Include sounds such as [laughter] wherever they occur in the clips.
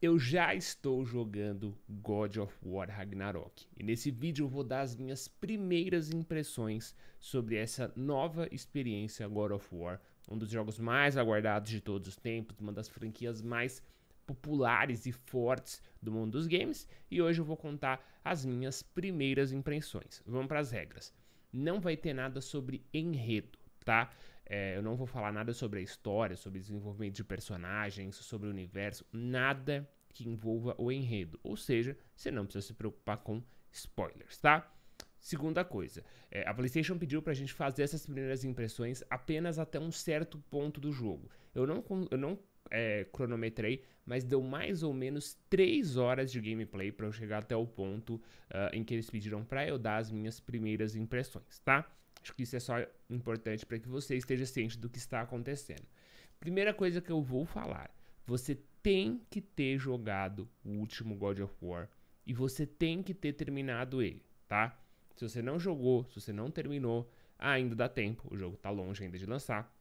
eu já estou jogando God of War Ragnarok e nesse vídeo eu vou dar as minhas primeiras impressões sobre essa nova experiência God of War, um dos jogos mais aguardados de todos os tempos, uma das franquias mais populares e fortes do mundo dos games e hoje eu vou contar as minhas primeiras impressões. Vamos para as regras. Não vai ter nada sobre enredo, tá? É, eu não vou falar nada sobre a história, sobre desenvolvimento de personagens, sobre o universo, nada que envolva o enredo. Ou seja, você não precisa se preocupar com spoilers, tá? Segunda coisa, é, a PlayStation pediu pra gente fazer essas primeiras impressões apenas até um certo ponto do jogo. Eu não, eu não é, cronometrei, mas deu mais ou menos 3 horas de gameplay para eu chegar até o ponto uh, em que eles pediram para eu dar as minhas primeiras impressões, tá? Acho que isso é só importante para que você esteja ciente do que está acontecendo. Primeira coisa que eu vou falar, você tem que ter jogado o último God of War e você tem que ter terminado ele, tá? Se você não jogou, se você não terminou, ainda dá tempo, o jogo está longe ainda de lançar.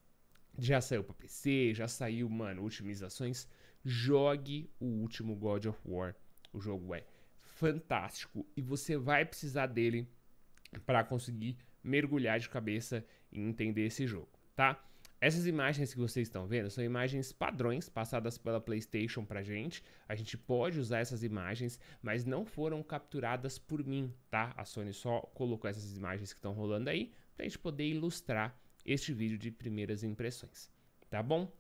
Já saiu para PC, já saiu, mano, otimizações. Jogue o último God of War. O jogo é fantástico e você vai precisar dele para conseguir mergulhar de cabeça e entender esse jogo, tá? Essas imagens que vocês estão vendo são imagens padrões passadas pela PlayStation pra gente. A gente pode usar essas imagens, mas não foram capturadas por mim, tá? A Sony só colocou essas imagens que estão rolando aí pra gente poder ilustrar este vídeo de primeiras impressões, tá bom?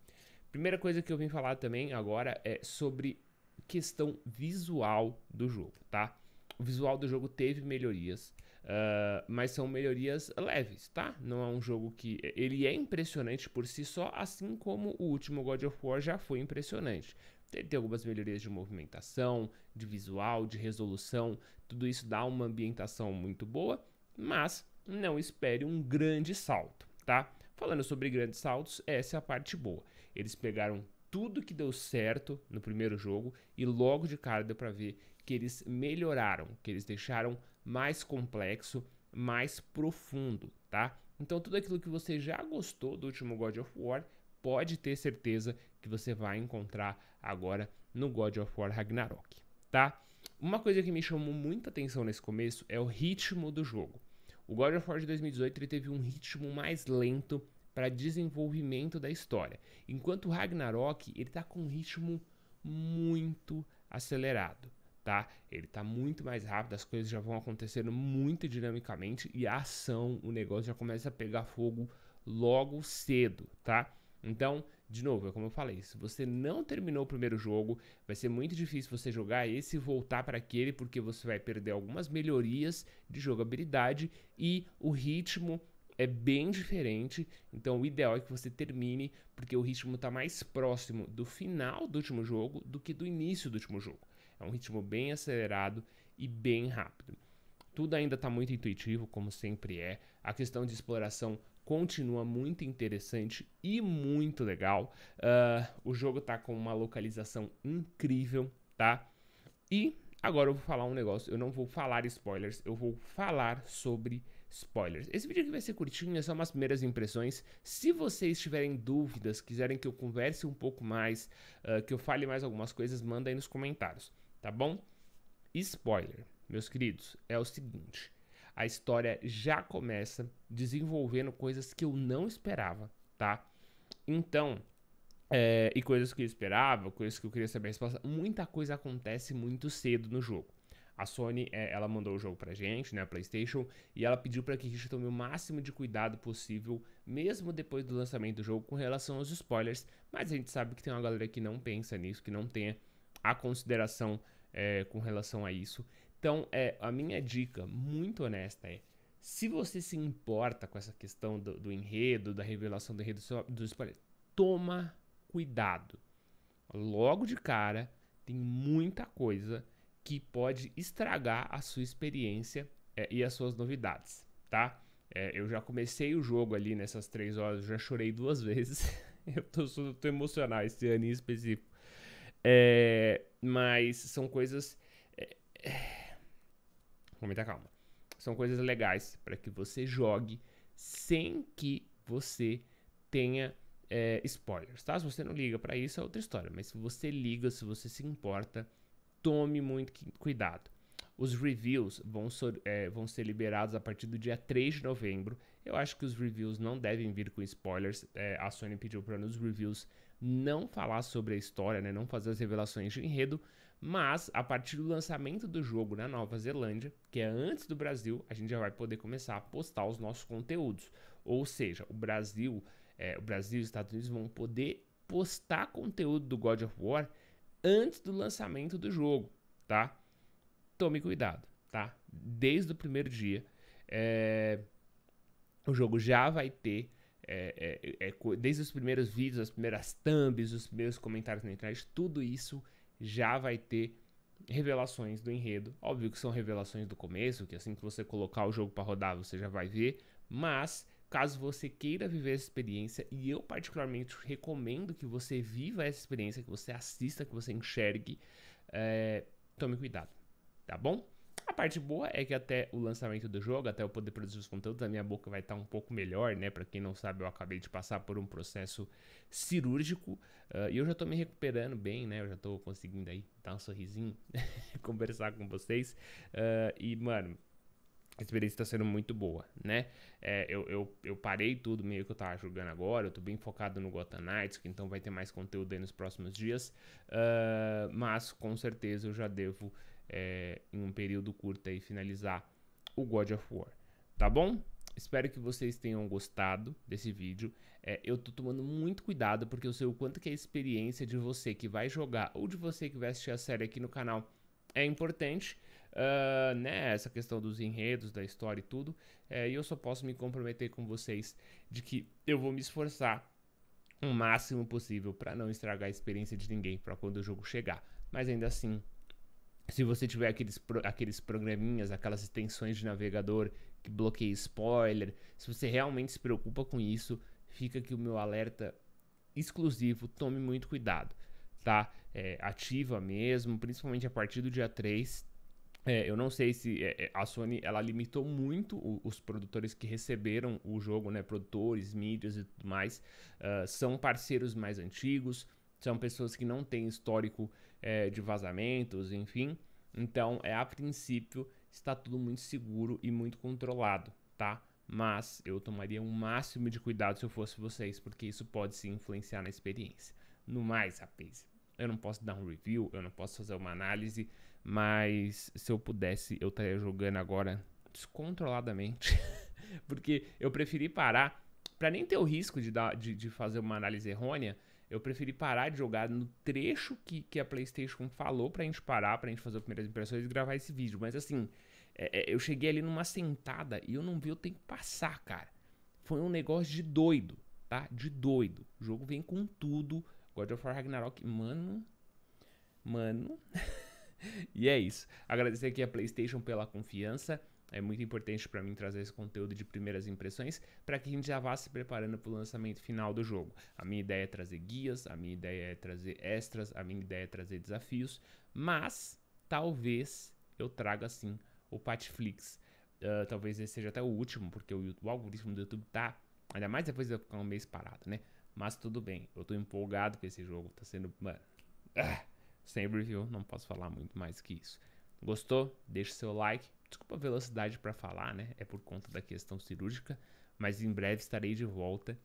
Primeira coisa que eu vim falar também agora é sobre questão visual do jogo, tá? O visual do jogo teve melhorias, uh, mas são melhorias leves, tá? Não é um jogo que. Ele é impressionante por si só, assim como o último God of War já foi impressionante. Tem, tem algumas melhorias de movimentação, de visual, de resolução, tudo isso dá uma ambientação muito boa, mas não espere um grande salto tá? Falando sobre grandes saltos, essa é a parte boa. Eles pegaram tudo que deu certo no primeiro jogo e logo de cara deu para ver que eles melhoraram, que eles deixaram mais complexo, mais profundo, tá? Então tudo aquilo que você já gostou do último God of War, pode ter certeza que você vai encontrar agora no God of War Ragnarok, tá? Uma coisa que me chamou muita atenção nesse começo é o ritmo do jogo. O God of War de 2018 ele teve um ritmo mais lento para desenvolvimento da história, enquanto o Ragnarok ele tá com um ritmo muito acelerado, tá? Ele tá muito mais rápido, as coisas já vão acontecendo muito dinamicamente e a ação, o negócio já começa a pegar fogo logo cedo, tá? Então, de novo, é como eu falei, se você não terminou o primeiro jogo, vai ser muito difícil você jogar esse e voltar para aquele, porque você vai perder algumas melhorias de jogabilidade e o ritmo é bem diferente, então o ideal é que você termine, porque o ritmo está mais próximo do final do último jogo do que do início do último jogo. É um ritmo bem acelerado e bem rápido. Tudo ainda está muito intuitivo, como sempre é. A questão de exploração continua muito interessante e muito legal. Uh, o jogo tá com uma localização incrível, tá? E agora eu vou falar um negócio, eu não vou falar spoilers, eu vou falar sobre spoilers. Esse vídeo aqui vai ser curtinho, é só umas primeiras impressões. Se vocês tiverem dúvidas, quiserem que eu converse um pouco mais, uh, que eu fale mais algumas coisas, manda aí nos comentários, tá bom? Spoiler, meus queridos, é o seguinte a história já começa desenvolvendo coisas que eu não esperava, tá? Então, é, e coisas que eu esperava, coisas que eu queria saber a resposta, muita coisa acontece muito cedo no jogo. A Sony, é, ela mandou o jogo pra gente, né, a PlayStation, e ela pediu para que a gente tome o máximo de cuidado possível, mesmo depois do lançamento do jogo, com relação aos spoilers. Mas a gente sabe que tem uma galera que não pensa nisso, que não tem a consideração é, com relação a isso. Então, é, a minha dica muito honesta é: se você se importa com essa questão do, do enredo, da revelação do enredo, do spoiler, toma cuidado. Logo de cara, tem muita coisa que pode estragar a sua experiência é, e as suas novidades, tá? É, eu já comecei o jogo ali nessas três horas, já chorei duas [laughs] vezes. eu tô, tô emocionado esse ano em específico. É, mas são coisas com muita calma. São coisas legais para que você jogue sem que você tenha é, spoilers, tá? Se você não liga para isso é outra história, mas se você liga, se você se importa, tome muito cuidado. Os reviews vão, so, é, vão ser liberados a partir do dia 3 de novembro. Eu acho que os reviews não devem vir com spoilers. É, a Sony pediu para nos reviews não falar sobre a história, né? não fazer as revelações de enredo, mas, a partir do lançamento do jogo na Nova Zelândia, que é antes do Brasil, a gente já vai poder começar a postar os nossos conteúdos. Ou seja, o Brasil, é, o Brasil e os Estados Unidos vão poder postar conteúdo do God of War antes do lançamento do jogo, tá? Tome cuidado, tá? Desde o primeiro dia, é, o jogo já vai ter é, é, é, desde os primeiros vídeos, as primeiras thumbs, os primeiros comentários na internet, tudo isso já vai ter revelações do enredo. Óbvio que são revelações do começo, que assim que você colocar o jogo para rodar, você já vai ver, mas caso você queira viver essa experiência, e eu particularmente recomendo que você viva essa experiência, que você assista, que você enxergue, é, tome cuidado, tá bom? A parte boa é que até o lançamento do jogo, até eu poder produzir os conteúdos, a minha boca vai estar tá um pouco melhor, né? Para quem não sabe, eu acabei de passar por um processo cirúrgico uh, e eu já tô me recuperando bem, né? Eu já tô conseguindo aí dar um sorrisinho, [laughs] conversar com vocês. Uh, e, mano, a experiência está sendo muito boa, né? É, eu, eu, eu, parei tudo meio que eu tava jogando agora, eu tô bem focado no Gotham Knights, que então vai ter mais conteúdo aí nos próximos dias, uh, mas com certeza eu já devo é, em um período curto e finalizar o God of War, tá bom? Espero que vocês tenham gostado desse vídeo. É, eu tô tomando muito cuidado porque eu sei o quanto que a experiência de você que vai jogar ou de você que vai assistir a série aqui no canal é importante, uh, né? Essa questão dos enredos, da história e tudo. É, e eu só posso me comprometer com vocês de que eu vou me esforçar o máximo possível para não estragar a experiência de ninguém para quando o jogo chegar. Mas ainda assim, se você tiver aqueles, aqueles programinhas, aquelas extensões de navegador que bloqueia spoiler, se você realmente se preocupa com isso, fica aqui o meu alerta exclusivo, tome muito cuidado, tá? É, ativa mesmo, principalmente a partir do dia 3. É, eu não sei se é, é, a Sony ela limitou muito o, os produtores que receberam o jogo, né? Produtores, mídias e tudo mais. Uh, são parceiros mais antigos, são pessoas que não têm histórico é, de vazamentos, enfim. Então, é a princípio está tudo muito seguro e muito controlado, tá? Mas eu tomaria o um máximo de cuidado se eu fosse vocês, porque isso pode se influenciar na experiência. No mais, rapaz, eu não posso dar um review, eu não posso fazer uma análise, mas se eu pudesse, eu estaria jogando agora descontroladamente, [laughs] porque eu preferi parar para nem ter o risco de, dar, de, de fazer uma análise errônea, eu preferi parar de jogar no trecho que, que a PlayStation falou pra gente parar, pra gente fazer as primeiras impressões e gravar esse vídeo. Mas assim, é, é, eu cheguei ali numa sentada e eu não vi o tempo passar, cara. Foi um negócio de doido, tá? De doido. O jogo vem com tudo. God of War Ragnarok, mano. Mano. [laughs] e é isso. Agradecer aqui a PlayStation pela confiança. É muito importante para mim trazer esse conteúdo de primeiras impressões para que a gente já vá se preparando para o lançamento final do jogo. A minha ideia é trazer guias, a minha ideia é trazer extras, a minha ideia é trazer desafios, mas talvez eu traga sim o Patflix. Uh, talvez esse seja até o último, porque o, YouTube, o algoritmo do YouTube tá. Ainda mais depois de eu ficar um mês parado, né? Mas tudo bem, eu tô empolgado com esse jogo, tá sendo. Mano. Ah, sem review, não posso falar muito mais que isso. Gostou? Deixa o seu like Desculpa a velocidade para falar, né? É por conta da questão cirúrgica, mas em breve estarei de volta.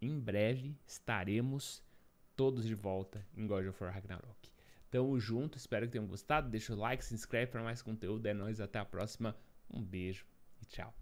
Em breve estaremos todos de volta em God of War Ragnarok. Tamo junto, espero que tenham gostado. Deixa o like, se inscreve para mais conteúdo. É nóis, até a próxima. Um beijo e tchau.